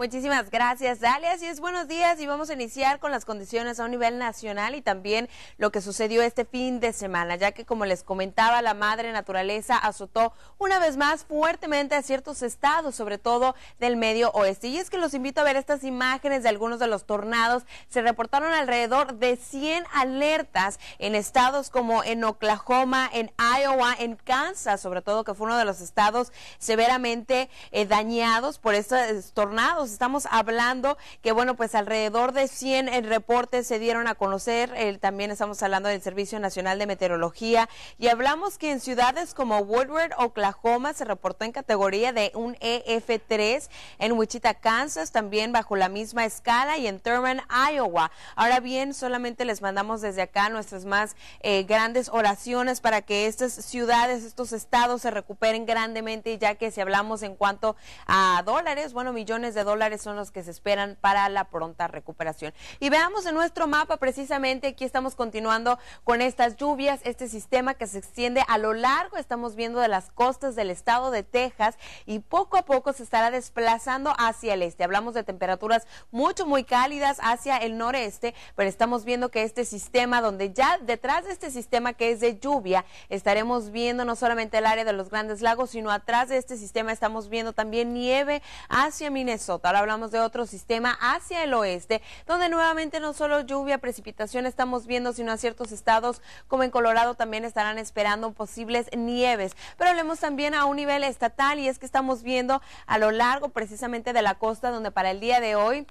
Muchísimas gracias, Dalia. Así es, buenos días y vamos a iniciar con las condiciones a un nivel nacional y también lo que sucedió este fin de semana, ya que como les comentaba, la madre naturaleza azotó una vez más fuertemente a ciertos estados, sobre todo del medio oeste. Y es que los invito a ver estas imágenes de algunos de los tornados. Se reportaron alrededor de 100 alertas en estados como en Oklahoma, en Iowa, en Kansas, sobre todo que fue uno de los estados severamente eh, dañados por estos eh, tornados estamos hablando que, bueno, pues alrededor de 100 eh, reportes se dieron a conocer. Eh, también estamos hablando del Servicio Nacional de Meteorología y hablamos que en ciudades como Woodward, Oklahoma, se reportó en categoría de un EF3, en Wichita, Kansas, también bajo la misma escala y en Thurman, Iowa. Ahora bien, solamente les mandamos desde acá nuestras más eh, grandes oraciones para que estas ciudades, estos estados se recuperen grandemente, ya que si hablamos en cuanto a dólares, bueno, millones de dólares, son los que se esperan para la pronta recuperación. Y veamos en nuestro mapa precisamente, aquí estamos continuando con estas lluvias, este sistema que se extiende a lo largo, estamos viendo de las costas del estado de Texas y poco a poco se estará desplazando hacia el este. Hablamos de temperaturas mucho, muy cálidas hacia el noreste, pero estamos viendo que este sistema, donde ya detrás de este sistema que es de lluvia, estaremos viendo no solamente el área de los grandes lagos, sino atrás de este sistema estamos viendo también nieve hacia Minnesota. Ahora hablamos de otro sistema hacia el oeste, donde nuevamente no solo lluvia, precipitación estamos viendo, sino a ciertos estados como en Colorado también estarán esperando posibles nieves. Pero hablemos también a un nivel estatal y es que estamos viendo a lo largo precisamente de la costa donde para el día de hoy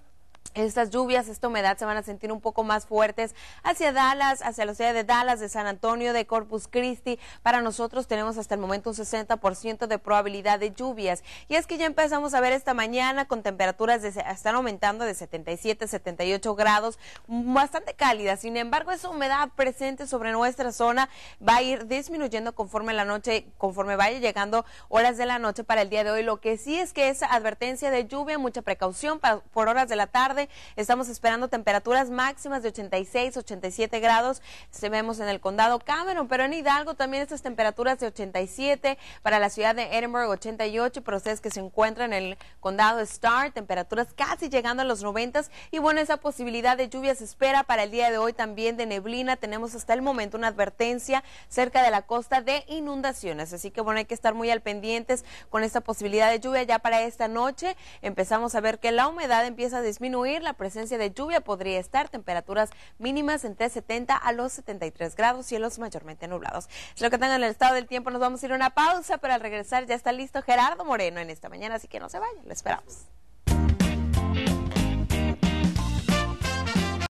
estas lluvias, esta humedad se van a sentir un poco más fuertes hacia Dallas, hacia la ciudad de Dallas, de San Antonio, de Corpus Christi. Para nosotros tenemos hasta el momento un 60% de probabilidad de lluvias. Y es que ya empezamos a ver esta mañana con temperaturas que están aumentando de 77, 78 grados, bastante cálidas. Sin embargo, esa humedad presente sobre nuestra zona va a ir disminuyendo conforme la noche, conforme vaya llegando horas de la noche para el día de hoy. Lo que sí es que esa advertencia de lluvia, mucha precaución para, por horas de la tarde Estamos esperando temperaturas máximas de 86, 87 grados. Se vemos en el condado Cameron, pero en Hidalgo también estas temperaturas de 87 para la ciudad de Edinburgh 88, para ustedes que se encuentran en el condado Star, temperaturas casi llegando a los 90 y bueno, esa posibilidad de lluvia se espera para el día de hoy también de neblina. Tenemos hasta el momento una advertencia cerca de la costa de inundaciones, así que bueno, hay que estar muy al pendientes con esta posibilidad de lluvia ya para esta noche. Empezamos a ver que la humedad empieza a disminuir la presencia de lluvia, podría estar temperaturas mínimas entre 70 a los 73 grados, cielos mayormente nublados. Es lo que tengan en el estado del tiempo, nos vamos a ir a una pausa, pero al regresar ya está listo Gerardo Moreno en esta mañana, así que no se vayan, lo esperamos.